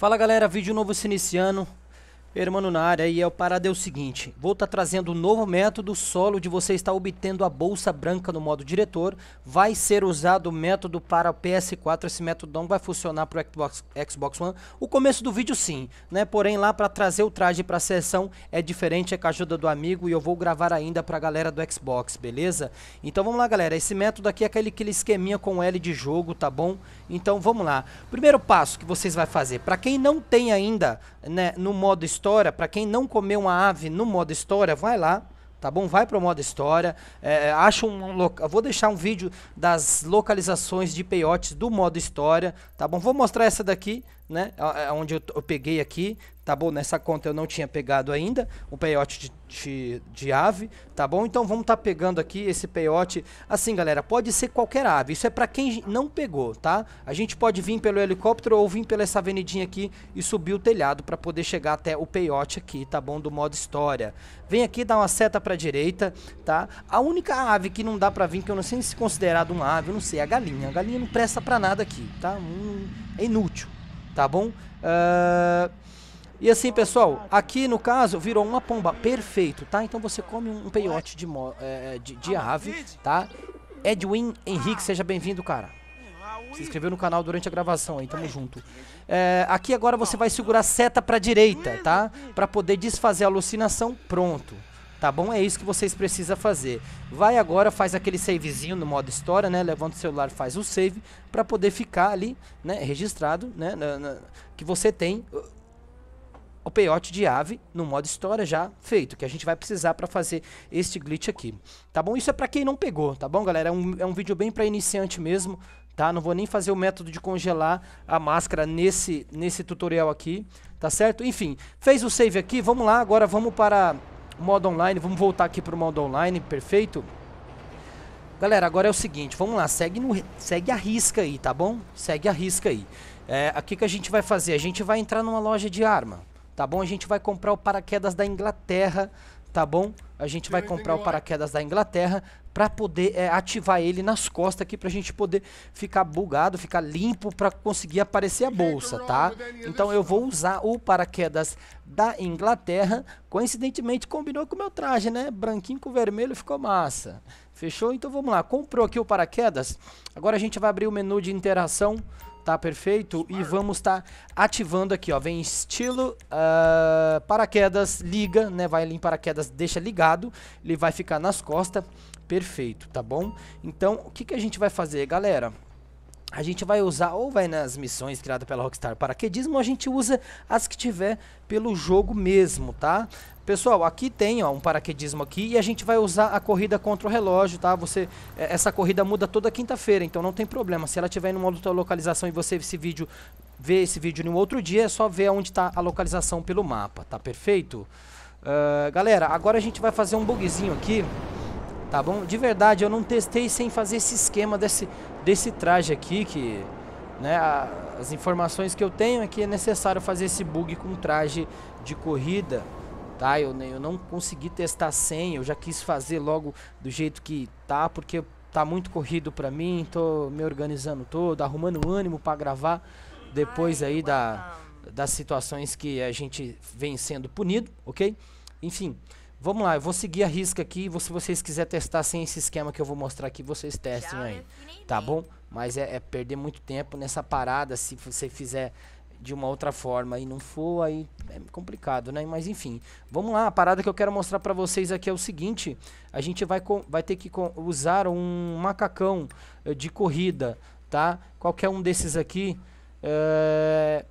Fala galera, vídeo novo se iniciando. Hermano na área e é o parada é o seguinte, vou estar tá trazendo um novo método solo de você estar obtendo a bolsa branca no modo diretor, vai ser usado o método para o PS4, esse método não vai funcionar para o Xbox, Xbox One, o começo do vídeo sim, né? porém lá para trazer o traje para a sessão é diferente, é com a ajuda do amigo e eu vou gravar ainda para a galera do Xbox, beleza? Então vamos lá galera, esse método aqui é aquele, aquele esqueminha com L de jogo, tá bom? Então vamos lá, primeiro passo que vocês vão fazer, para quem não tem ainda né, no modo história, para quem não comeu uma ave no modo história, vai lá, tá bom? Vai para o modo história. É, é acho um loca... vou deixar um vídeo das localizações de peiotes do modo história, tá bom? Vou mostrar essa daqui, né? Onde eu, eu, peguei aqui, tá bom? Nessa conta eu não tinha pegado ainda o peiote de, de, de ave, tá bom? Então vamos estar tá pegando aqui esse peiote Assim, galera, pode ser qualquer ave. Isso é para quem não pegou, tá? A gente pode vir pelo helicóptero ou vir pela essa avenidinha aqui e subir o telhado para poder chegar até o peiote aqui, tá bom? Do modo história. Vem aqui dar uma seta para direita, tá? A única ave que não dá para vir, que eu não sei se é considerado uma ave, eu não sei, é a galinha. A galinha não presta para nada aqui, tá? Hum, é inútil tá bom? Uh, e assim, pessoal, aqui no caso virou uma pomba, perfeito, tá? Então você come um peiote de, é, é, de, de ave, tá? Edwin Henrique, seja bem-vindo, cara. Se inscreveu no canal durante a gravação aí, tamo junto. É, aqui agora você vai segurar seta pra direita, tá? Pra poder desfazer a alucinação, pronto tá bom? É isso que vocês precisam fazer. Vai agora, faz aquele savezinho no modo história, né? Levanta o celular, faz o save para poder ficar ali, né? Registrado, né? Na, na, que você tem uh, o peiote de ave no modo história já feito, que a gente vai precisar para fazer este glitch aqui, tá bom? Isso é para quem não pegou, tá bom, galera? É um, é um vídeo bem para iniciante mesmo, tá? Não vou nem fazer o método de congelar a máscara nesse, nesse tutorial aqui, tá certo? Enfim, fez o save aqui, vamos lá, agora vamos para modo online, vamos voltar aqui para o modo online, perfeito? Galera, agora é o seguinte, vamos lá, segue, no, segue a risca aí, tá bom? Segue a risca aí. É, aqui que a gente vai fazer? A gente vai entrar numa loja de arma, tá bom? A gente vai comprar o paraquedas da Inglaterra tá bom? A gente vai comprar o paraquedas da Inglaterra para poder é, ativar ele nas costas aqui para a gente poder ficar bugado, ficar limpo para conseguir aparecer a bolsa, tá? Então eu vou usar o paraquedas da Inglaterra, coincidentemente combinou com o meu traje, né? Branquinho com vermelho ficou massa. Fechou? Então vamos lá. Comprou aqui o paraquedas. Agora a gente vai abrir o menu de interação tá perfeito? E vamos estar tá ativando aqui, ó, vem estilo, uh, paraquedas, liga, né, vai ali em paraquedas, deixa ligado, ele vai ficar nas costas, perfeito, tá bom? Então, o que, que a gente vai fazer, galera? a gente vai usar ou vai nas missões criadas pela Rockstar Paraquedismo, ou a gente usa as que tiver pelo jogo mesmo, tá? Pessoal, aqui tem ó, um paraquedismo aqui e a gente vai usar a corrida contra o relógio, tá? Você, é, essa corrida muda toda quinta-feira, então não tem problema. Se ela tiver em uma outra localização e você esse vídeo ver esse vídeo em um outro dia, é só ver onde está a localização pelo mapa, tá perfeito? Uh, galera, agora a gente vai fazer um bugzinho aqui, tá bom? De verdade, eu não testei sem fazer esse esquema desse desse traje aqui que né, a, as informações que eu tenho é que é necessário fazer esse bug com traje de corrida tá? Eu, nem eu não consegui testar sem, eu já quis fazer logo do jeito que tá, porque tá muito corrido para mim, tô me organizando todo, arrumando ânimo para gravar depois aí da, das situações que a gente vem sendo punido, ok? Enfim, Vamos lá, eu vou seguir a risca aqui. Se vocês quiserem testar sem esse esquema que eu vou mostrar aqui, vocês testem Já aí. Tá bom? Mas é, é, perder muito tempo nessa parada. Se você fizer de uma outra forma e não for, aí é complicado, né? Mas enfim, vamos lá. A parada que eu quero mostrar pra vocês aqui é o seguinte. A gente vai, vai ter que usar um macacão eh, de corrida, tá? Qualquer um desses aqui... É,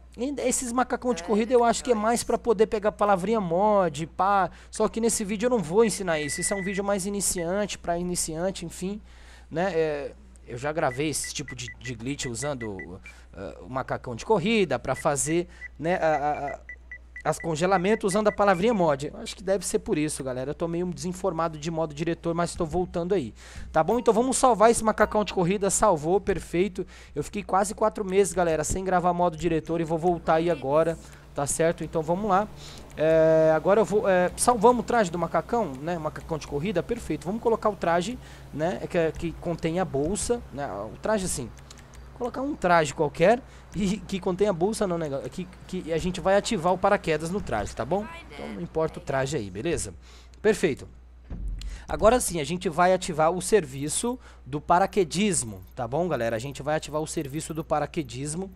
esses macacão de corrida eu acho que é mais para poder pegar palavrinha mod, pá. Só que nesse vídeo eu não vou ensinar isso. Isso é um vídeo mais iniciante, para iniciante, enfim. Né? É, eu já gravei esse tipo de, de glitch usando uh, o macacão de corrida para fazer né, a, a as congelamento usando a palavrinha mod. Acho que deve ser por isso, galera. Eu tô meio desinformado de modo diretor, mas estou voltando aí. Tá bom? Então vamos salvar esse macacão de corrida. Salvou, perfeito. Eu fiquei quase quatro meses, galera, sem gravar modo diretor e vou voltar aí agora. Tá certo? Então vamos lá. É, agora eu vou. É, salvamos o traje do macacão, né? Macacão de corrida, perfeito. Vamos colocar o traje, né? É que, é, que contém a bolsa. Né? O traje assim colocar um traje qualquer e que contenha bolsa não, né? Que, que a gente vai ativar o paraquedas no traje, tá bom? Então não importa o traje aí, beleza? Perfeito. Agora sim, a gente vai ativar o serviço do paraquedismo, tá bom, galera? A gente vai ativar o serviço do paraquedismo,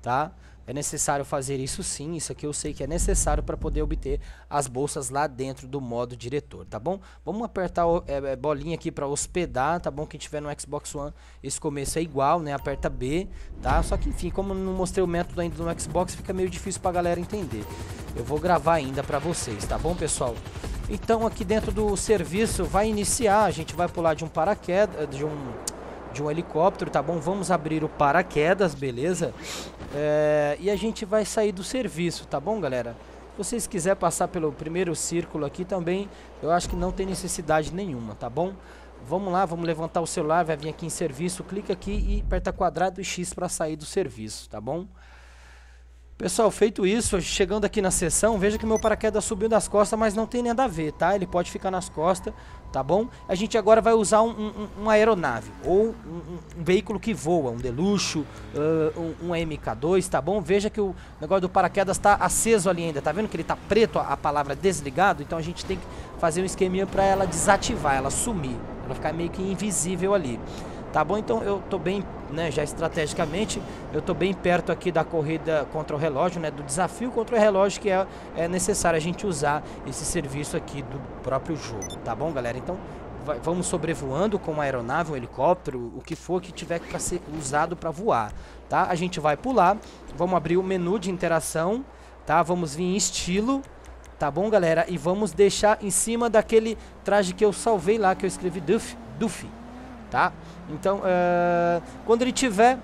tá? Tá? É necessário fazer isso sim, isso aqui eu sei que é necessário para poder obter as bolsas lá dentro do modo diretor, tá bom? Vamos apertar é, é, bolinha aqui para hospedar, tá bom? Quem tiver no Xbox One, esse começo é igual, né? Aperta B, tá? Só que enfim, como não mostrei o método ainda no Xbox, fica meio difícil para a galera entender. Eu vou gravar ainda para vocês, tá bom, pessoal? Então aqui dentro do serviço vai iniciar, a gente vai pular de um paraquedas, de um de um helicóptero, tá bom? Vamos abrir o paraquedas, beleza? É, e a gente vai sair do serviço, tá bom, galera? Se vocês quiserem passar pelo primeiro círculo aqui também, eu acho que não tem necessidade nenhuma, tá bom? Vamos lá, vamos levantar o celular, vai vir aqui em serviço, clica aqui e aperta quadrado e X para sair do serviço, tá bom? Pessoal, feito isso, chegando aqui na sessão, veja que meu paraquedas subiu das costas, mas não tem nada a ver, tá? Ele pode ficar nas costas, tá bom? A gente agora vai usar um, um, uma aeronave, ou um, um, veículo que voa, um deluxo, uh, um, MK2, tá bom? Veja que o negócio do paraquedas está aceso ali ainda, tá vendo que ele está preto, a, a, palavra desligado? Então a gente tem que fazer um esqueminha para ela desativar, ela sumir, ela ficar meio que invisível ali. Tá bom? Então eu estou bem, né, já estrategicamente, eu estou bem perto aqui da corrida contra o relógio, né, do desafio contra o relógio que é, é necessário a gente usar esse serviço aqui do próprio jogo. Tá bom, galera? Então vai, vamos sobrevoando com uma aeronave, um helicóptero, o que for que tiver para ser usado para voar. Tá? A gente vai pular, vamos abrir o menu de interação, tá? vamos vir em estilo, tá bom, galera? E vamos deixar em cima daquele traje que eu salvei lá, que eu escrevi Duff, Duffy tá? Então, eh, quando ele tiver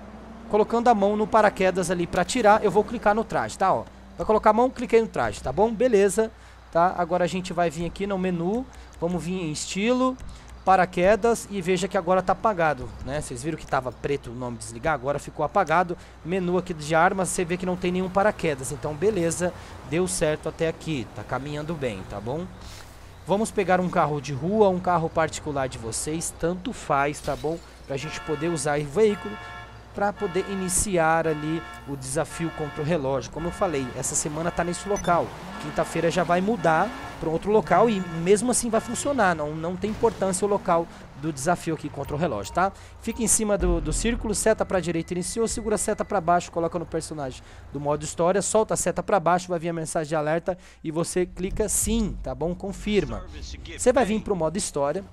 colocando a mão no paraquedas ali para tirar, eu vou clicar no traje, tá? Ó, vai colocar a mão, cliquei no traje, tá bom? Beleza, tá? Agora a gente vai vir aqui no menu, vamos vir em estilo, paraquedas e veja que agora tá apagado, né? Vocês viram que tava preto o nome desligar, agora ficou apagado. Menu aqui de armas, você vê que não tem nenhum paraquedas, então beleza, deu certo até aqui, tá caminhando bem, tá bom? Vamos pegar um carro de rua, um carro particular de vocês, tanto faz, tá bom? Para a gente poder usar o veículo para poder iniciar ali o desafio contra o relógio. Como eu falei, essa semana está nesse local. Quinta-feira já vai mudar para outro local e mesmo assim vai funcionar. Não, não tem importância o local do desafio aqui contra o relógio, tá? Fica em cima do, do círculo, seta para direita iniciou, segura a seta para baixo, coloca no personagem do modo história, solta a seta para baixo, vai vir a mensagem de alerta e você clica sim, tá bom? Confirma. Você vai vir para o modo história,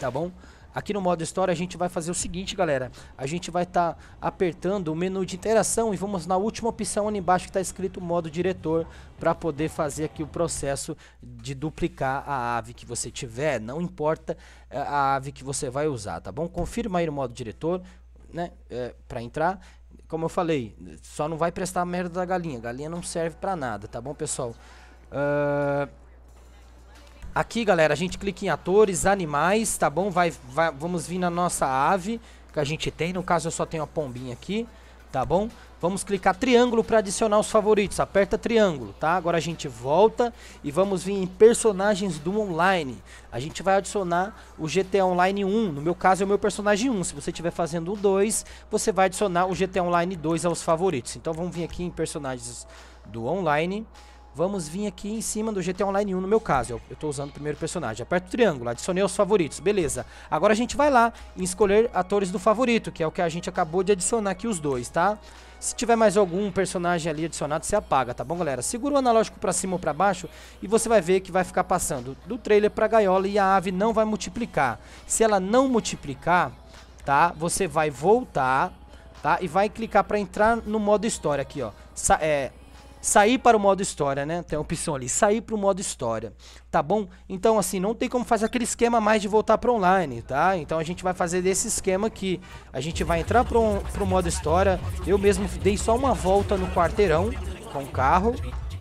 tá bom? Aqui no modo história a gente vai fazer o seguinte, galera. A gente vai estar tá apertando o menu de interação e vamos na última opção ali embaixo que está escrito modo diretor para poder fazer aqui o processo de duplicar a ave que você tiver. Não importa é, a ave que você vai usar, tá bom? Confirma aí no modo diretor, né, é, para entrar como eu falei, só não vai prestar merda da galinha. Galinha não serve para nada, tá bom, pessoal? Uh, Aqui, galera, a gente clica em atores, animais, tá bom? Vai, vai, vamos vir na nossa ave que a gente tem. No caso, eu só tenho a pombinha aqui, tá bom? Vamos clicar triângulo para adicionar os favoritos. Aperta triângulo, tá? Agora a gente volta e vamos vir em personagens do online. A gente vai adicionar o GTA Online 1. No meu caso é o meu personagem 1. Se você estiver fazendo o 2, você vai adicionar o GTA Online 2 aos favoritos. Então vamos vir aqui em personagens do online. Vamos vir aqui em cima do GT Online 1, no meu caso. Eu, eu tô usando o primeiro personagem. Aperto o triângulo, adicionei os favoritos, beleza. Agora a gente vai lá em escolher atores do favorito, que é o que a gente acabou de adicionar aqui os dois, tá? Se tiver mais algum personagem ali adicionado, você apaga, tá bom, galera? Segura o analógico pra cima ou pra baixo e você vai ver que vai ficar passando do trailer pra gaiola e a ave não vai multiplicar. Se ela não multiplicar, tá? Você vai voltar, tá? E vai clicar pra entrar no modo história aqui, ó. Sa é, sair para o modo história, né? Tem a opção ali, sair para o modo história, tá bom? Então, assim, não tem como fazer aquele esquema mais de voltar para online, tá? Então a gente vai fazer desse esquema aqui. A gente vai entrar para o modo história. Eu mesmo dei só uma volta no quarteirão com o carro,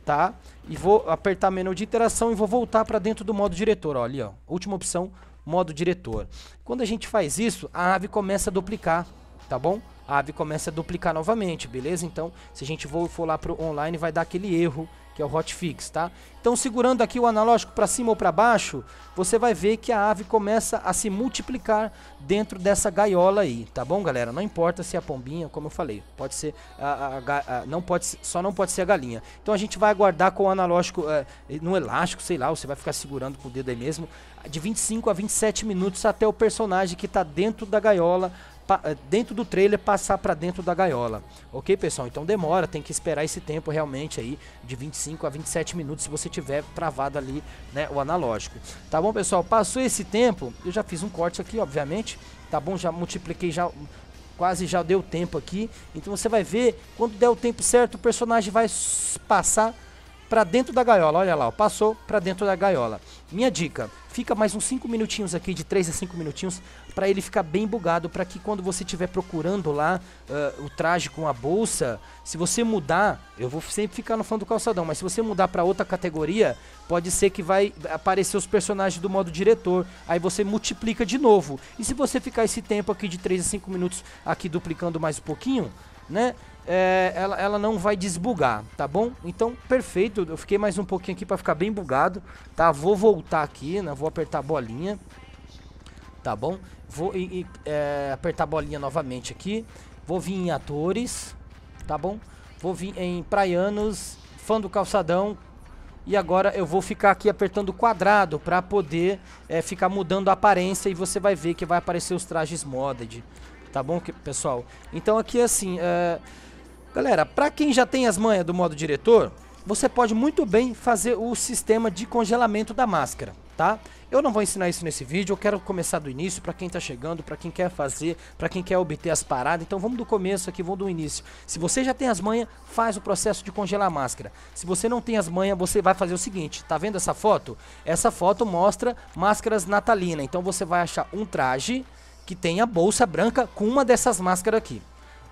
tá? E vou apertar menu de interação e vou voltar para dentro do modo diretor, ó, ali, ó. Última opção, modo diretor. Quando a gente faz isso, a nave começa a duplicar, tá bom? a ave começa a duplicar novamente, beleza? Então, se a gente for lá pro online, vai dar aquele erro que é o hotfix, tá? Então, segurando aqui o analógico para cima ou para baixo, você vai ver que a ave começa a se multiplicar dentro dessa gaiola aí, tá bom, galera? Não importa se é a pombinha, como eu falei, pode ser a, a, a não pode só não pode ser a galinha. Então, a gente vai aguardar com o analógico é, no elástico, sei lá, você vai ficar segurando com o dedo aí mesmo, de 25 a 27 minutos até o personagem que está dentro da gaiola eh, dentro do trailer passar para dentro da gaiola. Ok, pessoal? Então demora, tem que esperar esse tempo realmente aí de 25 a 27 minutos se você tiver travado ali né, o analógico. Tá bom, pessoal? Passou esse tempo, eu já fiz um corte aqui, obviamente. Tá bom? Já multipliquei, já quase já deu tempo aqui. Então você vai ver, quando der o tempo certo, o personagem vai passar para dentro da gaiola. Olha lá, ó, passou para dentro da gaiola. Minha dica, fica mais uns 5 minutinhos aqui, de 3 a 5 minutinhos, para ele ficar bem bugado, para que quando você estiver procurando lá uh, o traje com a bolsa, se você mudar, eu vou sempre ficar no fundo do calçadão, mas se você mudar para outra categoria, pode ser que vai aparecer os personagens do modo diretor, aí você multiplica de novo. E se você ficar esse tempo aqui de 3 a 5 minutos aqui duplicando mais um pouquinho, né? É, ela, ela não vai desbugar, tá bom? Então, perfeito. Eu fiquei mais um pouquinho aqui para ficar bem bugado, tá? Vou voltar aqui, né? Vou apertar a bolinha tá bom? Vou e, e, é, apertar a bolinha novamente aqui. Vou vir em atores, tá bom? Vou vir em praianos, fã do calçadão. E agora eu vou ficar aqui apertando quadrado para poder é, ficar mudando a aparência e você vai ver que vai aparecer os trajes modded, tá bom, pessoal? Então aqui assim, é... galera, para quem já tem as manhas do modo diretor, você pode muito bem fazer o sistema de congelamento da máscara tá? Eu não vou ensinar isso nesse vídeo, eu quero começar do início para quem tá chegando, para quem quer fazer, para quem quer obter as paradas. Então vamos do começo aqui, vamos do início. Se você já tem as manhas, faz o processo de congelar a máscara. Se você não tem as manhas, você vai fazer o seguinte, tá vendo essa foto? Essa foto mostra máscaras natalina. Então você vai achar um traje que tem a bolsa branca com uma dessas máscaras aqui,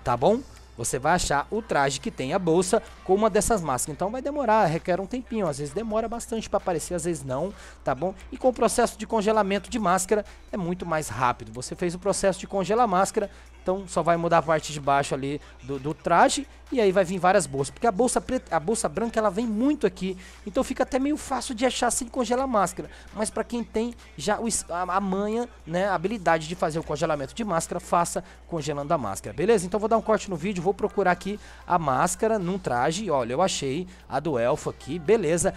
tá bom? Você vai achar o traje que tem a bolsa com uma dessas máscaras. Então vai demorar, requer um tempinho. Às vezes demora bastante para aparecer, às vezes não, tá bom? E com o processo de congelamento de máscara é muito mais rápido. Você fez o processo de congelar máscara, então só vai mudar a parte de baixo ali do, do traje e aí vai vir várias bolsas. Porque a bolsa preta, a bolsa branca ela vem muito aqui, então fica até meio fácil de achar sem congelar a máscara. Mas para quem tem já o, a, a manha, né, a habilidade de fazer o congelamento de máscara, faça congelando a máscara, beleza? Então vou dar um corte no vídeo, vou procurar aqui a máscara num traje. Olha, eu achei a do elfo aqui, beleza.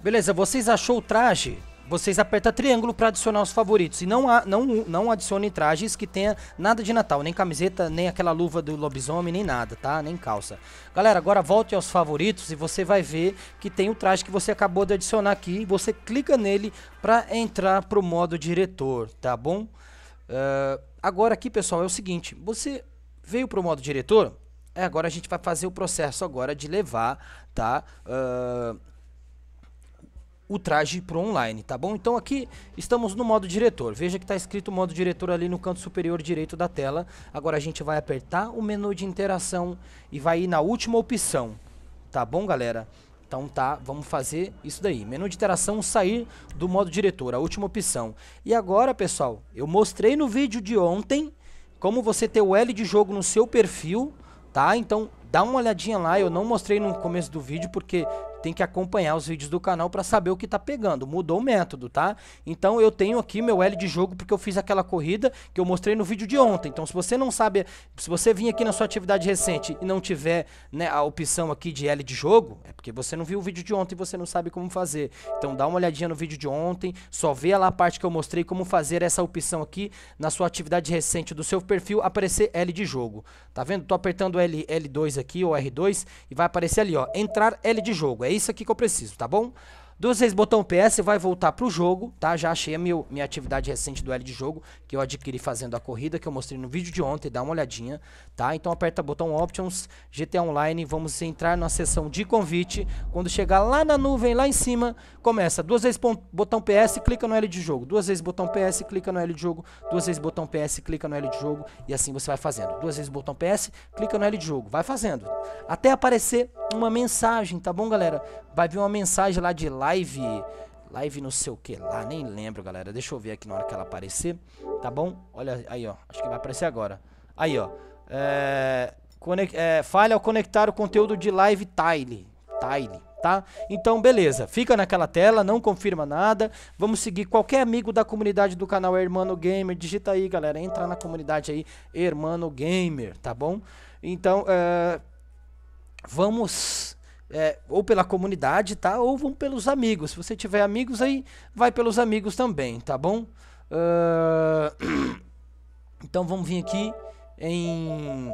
Beleza, vocês achou o traje? vocês apertam triângulo para adicionar os favoritos. E não, a, não, não adicione trajes que tenha nada de Natal, nem camiseta, nem aquela luva do lobisomem, nem nada, tá? Nem calça. Galera, agora volte aos favoritos e você vai ver que tem o traje que você acabou de adicionar aqui. Você clica nele para entrar pro modo diretor, tá bom? Uh, agora aqui, pessoal, é o seguinte. Você veio pro modo diretor... É, agora a gente vai fazer o processo agora de levar, tá? Uh, o traje para online, tá bom? Então aqui estamos no modo diretor. Veja que está escrito modo diretor ali no canto superior direito da tela. Agora a gente vai apertar o menu de interação e vai ir na última opção, tá bom, galera? Então tá, vamos fazer isso daí. Menu de interação sair do modo diretor, a última opção. E agora, pessoal, eu mostrei no vídeo de ontem como você ter o L de jogo no seu perfil, tá? Então dá uma olhadinha lá, eu não mostrei no começo do vídeo porque tem que acompanhar os vídeos do canal para saber o que tá pegando. Mudou o método, tá? Então eu tenho aqui meu L de jogo porque eu fiz aquela corrida que eu mostrei no vídeo de ontem. Então se você não sabe, se você vir aqui na sua atividade recente e não tiver né, a opção aqui de L de jogo, é porque você não viu o vídeo de ontem e você não sabe como fazer. Então dá uma olhadinha no vídeo de ontem, só vê lá a parte que eu mostrei como fazer essa opção aqui na sua atividade recente do seu perfil aparecer L de jogo. Tá vendo? Tô apertando L, L2 aqui ou R2 e vai aparecer ali, ó, entrar L de jogo. É isso? isso aqui que eu preciso, tá bom? Duas vezes botão PS vai voltar pro jogo, tá? Já achei a meu, minha atividade recente do L de jogo, que eu adquiri fazendo a corrida, que eu mostrei no vídeo de ontem, dá uma olhadinha, tá? Então aperta botão Options, GTA Online, vamos entrar na seção de convite. Quando chegar lá na nuvem, lá em cima, começa duas vezes botão PS, clica no L de jogo. Duas vezes botão PS, clica no L de jogo. Duas vezes botão PS, clica no L de jogo. E assim você vai fazendo. Duas vezes botão PS, clica no L de jogo. Vai fazendo. Até aparecer uma mensagem, tá bom, galera? Vai vir uma mensagem lá de live. Live não sei o que lá, nem lembro, galera. Deixa eu ver aqui na hora que ela aparecer, tá bom? Olha aí, ó. Acho que vai aparecer agora. Aí, ó. É, conex, é, falha ao conectar o conteúdo de live Tile. Tile, tá? Então, beleza. Fica naquela tela, não confirma nada. Vamos seguir qualquer amigo da comunidade do canal é Hermano Gamer. Digita aí, galera. Entra na comunidade aí, Hermano Gamer, tá bom? Então, é, vamos é, ou pela comunidade, tá? Ou vão pelos amigos. Se você tiver amigos aí, vai pelos amigos também, tá bom? Uh... Então vamos vir aqui em...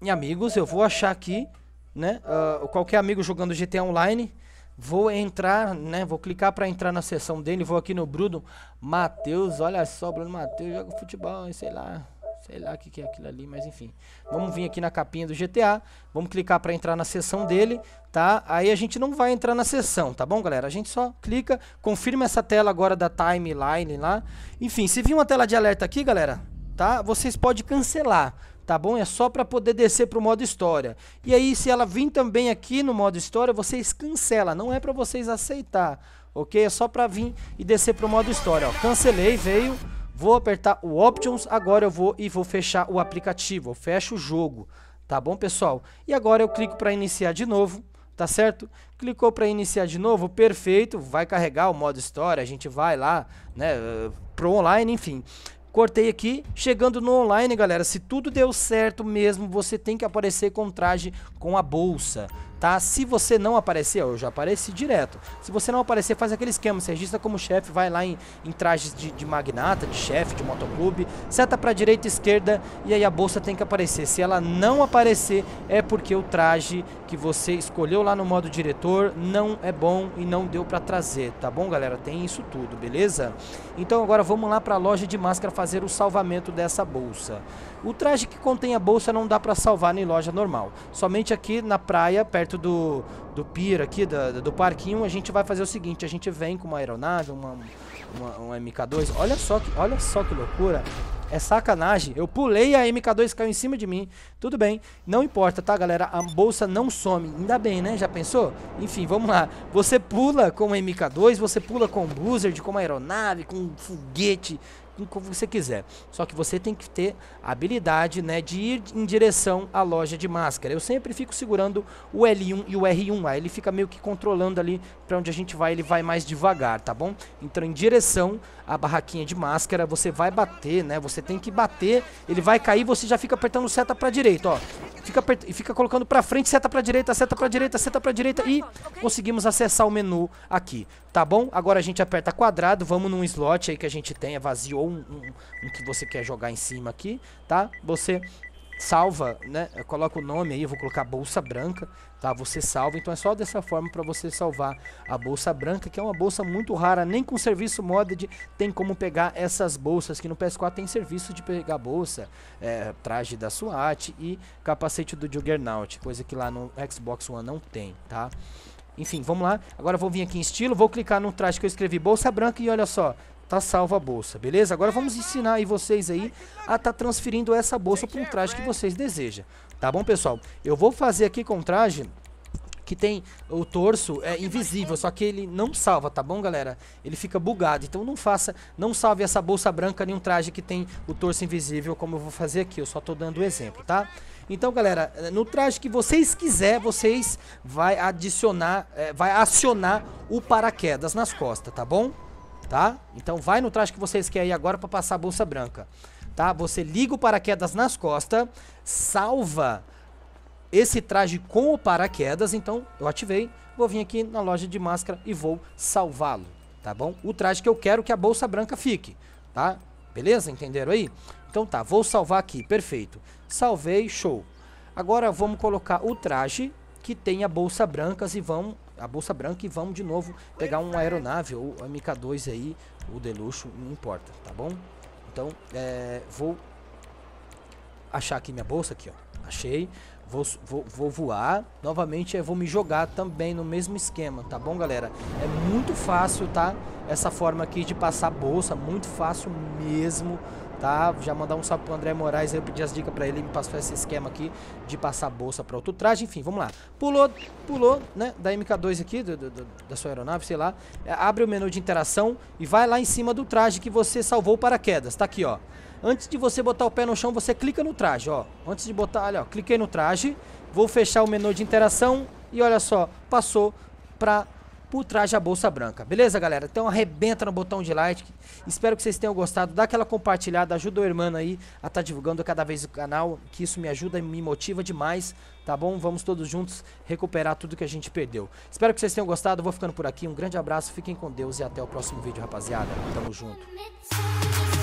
em amigos. Eu vou achar aqui, né? Uh, qualquer amigo jogando GTA Online. Vou entrar, né? Vou clicar para entrar na sessão dele. Vou aqui no Bruno Matheus. Olha só, Bruno Matheus joga futebol, sei lá. Sei lá o que, que é aquilo ali, mas enfim. Vamos vir aqui na capinha do GTA, vamos clicar para entrar na sessão dele, tá? Aí a gente não vai entrar na sessão, tá bom, galera? A gente só clica, confirma essa tela agora da timeline lá. Enfim, se vir uma tela de alerta aqui, galera, tá? Vocês podem cancelar, tá bom? É só para poder descer para o modo história. E aí, se ela vir também aqui no modo história, vocês cancela, não é para vocês aceitar, ok? É só para vir e descer para o modo história, ó. Cancelei, veio... Vou apertar o Options, agora eu vou e vou fechar o aplicativo, eu fecho o jogo, tá bom pessoal? E agora eu clico para iniciar de novo, tá certo? Clicou para iniciar de novo, perfeito, vai carregar o modo história, a gente vai lá, né, pro online, enfim. Cortei aqui, chegando no online, galera, se tudo deu certo mesmo, você tem que aparecer com traje com a bolsa, tá? Se você não aparecer, ó, eu já apareci direto. Se você não aparecer, faz aquele esquema, se registra como chefe, vai lá em, em trajes de, de magnata, de chefe, de motoclube, seta para direita e esquerda e aí a bolsa tem que aparecer. Se ela não aparecer, é porque o traje que você escolheu lá no modo diretor não é bom e não deu para trazer, tá bom, galera? Tem isso tudo, beleza? Então agora vamos lá para a loja de máscara fazer o salvamento dessa bolsa. O traje que contém a bolsa não dá para salvar em loja normal, somente aqui na praia, perto do, do pier aqui, do parquinho, a gente vai fazer o seguinte, a gente vem com uma aeronave, uma, uma, uma MK2, olha só, que, olha só que loucura, é sacanagem, eu pulei a MK2 caiu em cima de mim, tudo bem, não importa, tá galera, a bolsa não some, ainda bem né, já pensou? Enfim, vamos lá, você pula com uma MK2, você pula com um Blizzard, com uma aeronave, com um foguete, com o que você quiser. Só que você tem que ter a habilidade né, de ir em direção à loja de máscara. Eu sempre fico segurando o L1 e o R1. Aí ele fica meio que controlando ali para onde a gente vai, ele vai mais devagar, tá bom? Então em direção à barraquinha de máscara, você vai bater, né? Você tem que bater, ele vai cair, você já fica apertando seta para direita, ó. Fica, fica colocando para frente, seta para direita, seta para direita, seta para direita e conseguimos acessar o menu aqui, tá bom? Agora a gente aperta quadrado, vamos num slot aí que a gente tem, é vazio ou um, um, um que você quer jogar em cima aqui, tá? Você salva, né? Coloca o nome aí, eu vou colocar bolsa branca, tá? Você salva, então é só dessa forma para você salvar a bolsa branca, que é uma bolsa muito rara, nem com serviço modded tem como pegar essas bolsas, que no PS4 tem serviço de pegar bolsa, é, traje da SWAT e capacete do Juggernaut, coisa que lá no Xbox One não tem, tá? Enfim, vamos lá. Agora vou vir aqui em estilo, vou clicar no traje que eu escrevi bolsa branca e olha só, tá salva a bolsa, beleza? Agora vamos ensinar aí vocês aí a tá transferindo essa bolsa para um traje que vocês desejam, tá bom, pessoal? Eu vou fazer aqui com o traje que tem o torso é invisível, só que ele não salva, tá bom, galera? Ele fica bugado. Então não faça, não salve essa bolsa branca nem um traje que tem o torso invisível, como eu vou fazer aqui. Eu só tô dando o exemplo, tá? Então, galera, no traje que vocês quiser, vocês vai adicionar, é, vai acionar o paraquedas nas costas, tá bom? tá? Então vai no traje que vocês querem agora para passar a bolsa branca, tá? Você liga o paraquedas nas costas, salva esse traje com o paraquedas, então eu ativei, vou vir aqui na loja de máscara e vou salvá-lo, tá bom? O traje que eu quero que a bolsa branca fique, tá? Beleza? Entenderam aí? Então tá, vou salvar aqui, perfeito. Salvei, show. Agora vamos colocar o traje que tem a bolsa brancas e vamos a bolsa branca e vamos de novo pegar uma aeronave ou MK2 aí, o de luxo, não importa, tá bom? Então, é, vou achar aqui minha bolsa aqui, ó. Achei. Vou, vou, vou voar. Novamente, eu vou me jogar também no mesmo esquema, tá bom, galera? É muito fácil, tá? Essa forma aqui de passar bolsa, muito fácil mesmo tá? Já mandar um salve pro André Moraes, aí eu pedi as dicas para ele, ele me passou esse esquema aqui de passar bolsa para outro traje, enfim, vamos lá. Pulou, pulou, né, da MK2 aqui, do, do, da sua aeronave, sei lá, é, abre o menu de interação e vai lá em cima do traje que você salvou o paraquedas, tá aqui, ó. Antes de você botar o pé no chão, você clica no traje, ó. Antes de botar, olha, ó, cliquei no traje, vou fechar o menu de interação e olha só, passou para por trás da bolsa branca. Beleza, galera? Então arrebenta no botão de like. Espero que vocês tenham gostado. Dá aquela compartilhada, ajuda o irmão aí a estar tá divulgando cada vez o canal, que isso me ajuda e me motiva demais, tá bom? Vamos todos juntos recuperar tudo que a gente perdeu. Espero que vocês tenham gostado. Vou ficando por aqui. Um grande abraço, fiquem com Deus e até o próximo vídeo, rapaziada. Tamo junto.